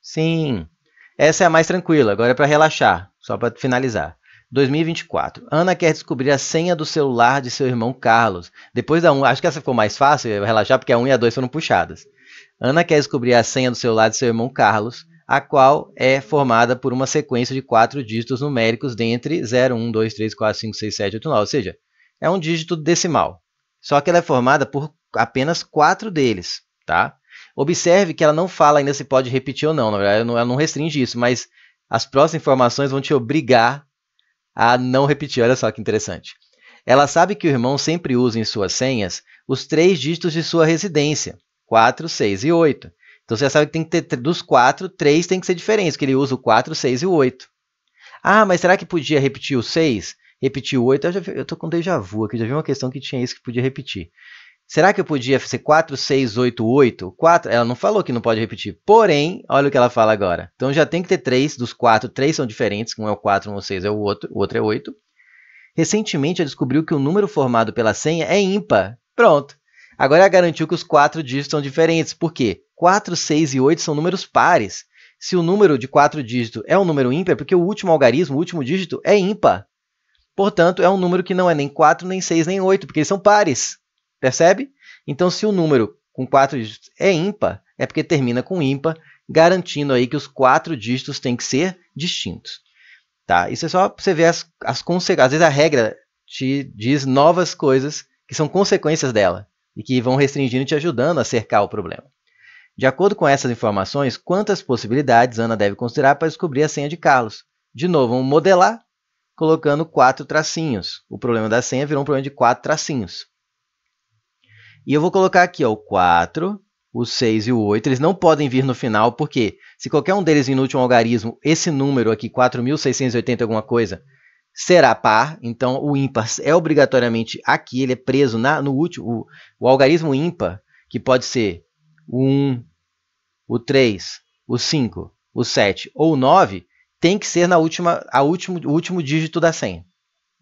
Sim. Essa é a mais tranquila, agora é para relaxar, só para finalizar. 2024. Ana quer descobrir a senha do celular de seu irmão Carlos. Depois da 1, acho que essa ficou mais fácil, relaxar, porque a 1 e a 2 foram puxadas. Ana quer descobrir a senha do celular de seu irmão Carlos, a qual é formada por uma sequência de quatro dígitos numéricos dentre 0, 1, 2, 3, 4, 5, 6, 7, 8, 9. Ou seja, é um dígito decimal. Só que ela é formada por apenas quatro deles, tá? Observe que ela não fala ainda se pode repetir ou não, na verdade, ela não restringe isso, mas as próximas informações vão te obrigar a não repetir. Olha só que interessante. Ela sabe que o irmão sempre usa em suas senhas os três dígitos de sua residência: 4, 6 e 8. Então você já sabe que tem que ter dos quatro, três tem que ser diferente, que ele usa o 4, 6 e 8. Ah, mas será que podia repetir o 6? Repetir o 8? Eu, estou com déjà vu aqui, já vi uma questão que tinha isso que podia repetir. Será que eu podia ser 4, 6, 8, 8? 4? Ela não falou que não pode repetir. Porém, olha o que ela fala agora. Então já tem que ter 3 dos 4. 3 são diferentes. Um é o 4, um é o 6, é o outro. O outro é 8. Recentemente, ela descobriu que o número formado pela senha é ímpar. Pronto. Agora ela garantiu que os 4 dígitos são diferentes. Por quê? 4, 6 e 8 são números pares. Se o número de 4 dígitos é um número ímpar, é porque o último algarismo, o último dígito, é ímpar. Portanto, é um número que não é nem 4, nem 6, nem 8, porque eles são pares. Percebe? Então, se o número com quatro dígitos é ímpar, é porque termina com ímpar, garantindo aí que os quatro dígitos têm que ser distintos. Tá? Isso é só para você ver as, as consequências. Às vezes a regra te diz novas coisas que são consequências dela e que vão restringindo e te ajudando a cercar o problema. De acordo com essas informações, quantas possibilidades Ana deve considerar para descobrir a senha de Carlos? De novo, vamos modelar colocando quatro tracinhos. O problema da senha virou um problema de quatro tracinhos. E eu vou colocar aqui ó, o 4, o 6 e o 8. Eles não podem vir no final, porque se qualquer um deles vir no último algarismo, esse número aqui, 4.680 alguma coisa, será par. Então, o ímpar é obrigatoriamente aqui, ele é preso na, no último. O, o algarismo ímpar, que pode ser o 1, o 3, o 5, o 7 ou o 9, tem que ser na última, a último, o último dígito da senha.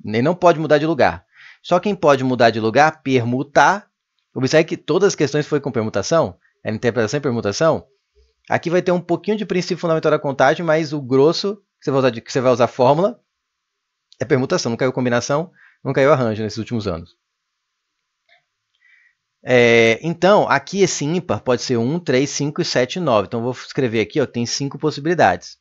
Ele não pode mudar de lugar. Só quem pode mudar de lugar, permutar, Observe que todas as questões foram com permutação, era é interpretação e permutação. Aqui vai ter um pouquinho de princípio fundamental da contagem, mas o grosso que você vai usar, que você vai usar fórmula é permutação. Não caiu combinação, não caiu arranjo nesses últimos anos. É, então, aqui esse ímpar pode ser 1, 3, 5 e 7, 9. Então, vou escrever aqui, ó, tem 5 possibilidades.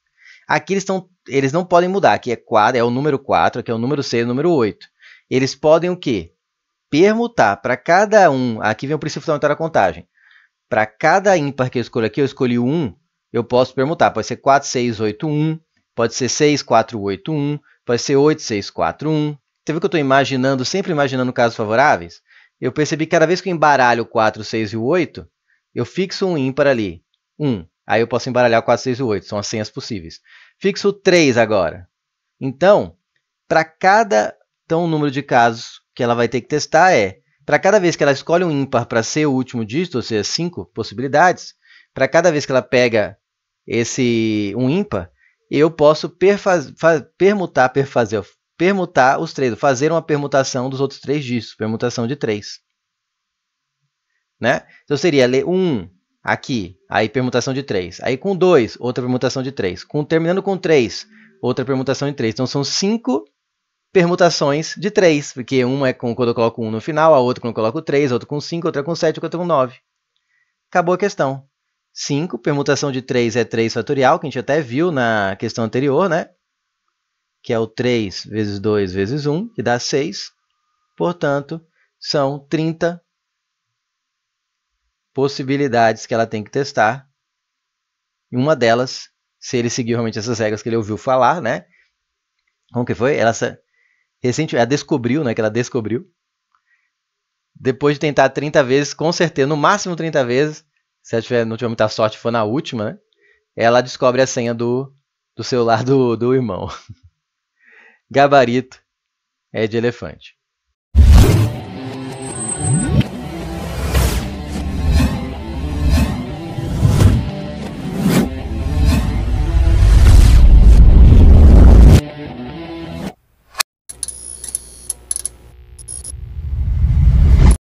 Aqui eles, tão, eles não podem mudar. Aqui é, quadro, é o número 4, aqui é o número 6 e o número 8. Eles podem o quê? permutar para cada um. Aqui vem o princípio fundamental da contagem. Para cada ímpar que eu escolho aqui, eu escolhi 1, eu posso permutar. Pode ser 4, 6, 8, 1, pode ser 6, 4, 8, 1, pode ser 8, 6, 4, 1. Você viu que eu estou imaginando, sempre imaginando casos favoráveis? Eu percebi que cada vez que eu embaralho 4, 6 e 8, eu fixo um ímpar ali. 1. Aí eu posso embaralhar 4, 6 e 8. São as senhas possíveis. Fixo 3 agora. Então, para cada então, número de casos que ela vai ter que testar é, para cada vez que ela escolhe um ímpar para ser o último dígito, ou seja, cinco possibilidades, para cada vez que ela pega esse um ímpar, eu posso perfaz, permutar, perfazer, permutar os três, fazer uma permutação dos outros três dígitos, permutação de três. Né? Então seria ler 1 um, aqui, aí permutação de 3. Aí com 2, outra permutação de 3. Com, terminando com 3, outra permutação de 3. Então são 5 permutações de 3, porque uma é com, quando eu coloco 1 no final, a outra quando eu coloco 3, outra com 5, outra com 7, outra com 9. Acabou a questão. 5, permutação de 3 é 3 fatorial, que a gente até viu na questão anterior, né? Que é o 3 vezes 2 vezes 1, que dá 6. Portanto, são 30 possibilidades que ela tem que testar. E uma delas, se ele seguir realmente essas regras que ele ouviu falar, né? Como que foi? Ela, Recente, ela descobriu, né? Que ela descobriu. Depois de tentar 30 vezes, com certeza, no máximo 30 vezes, se ela tiver, não tiver muita sorte, for na última, né? Ela descobre a senha do, do celular do, do irmão. Gabarito é de elefante.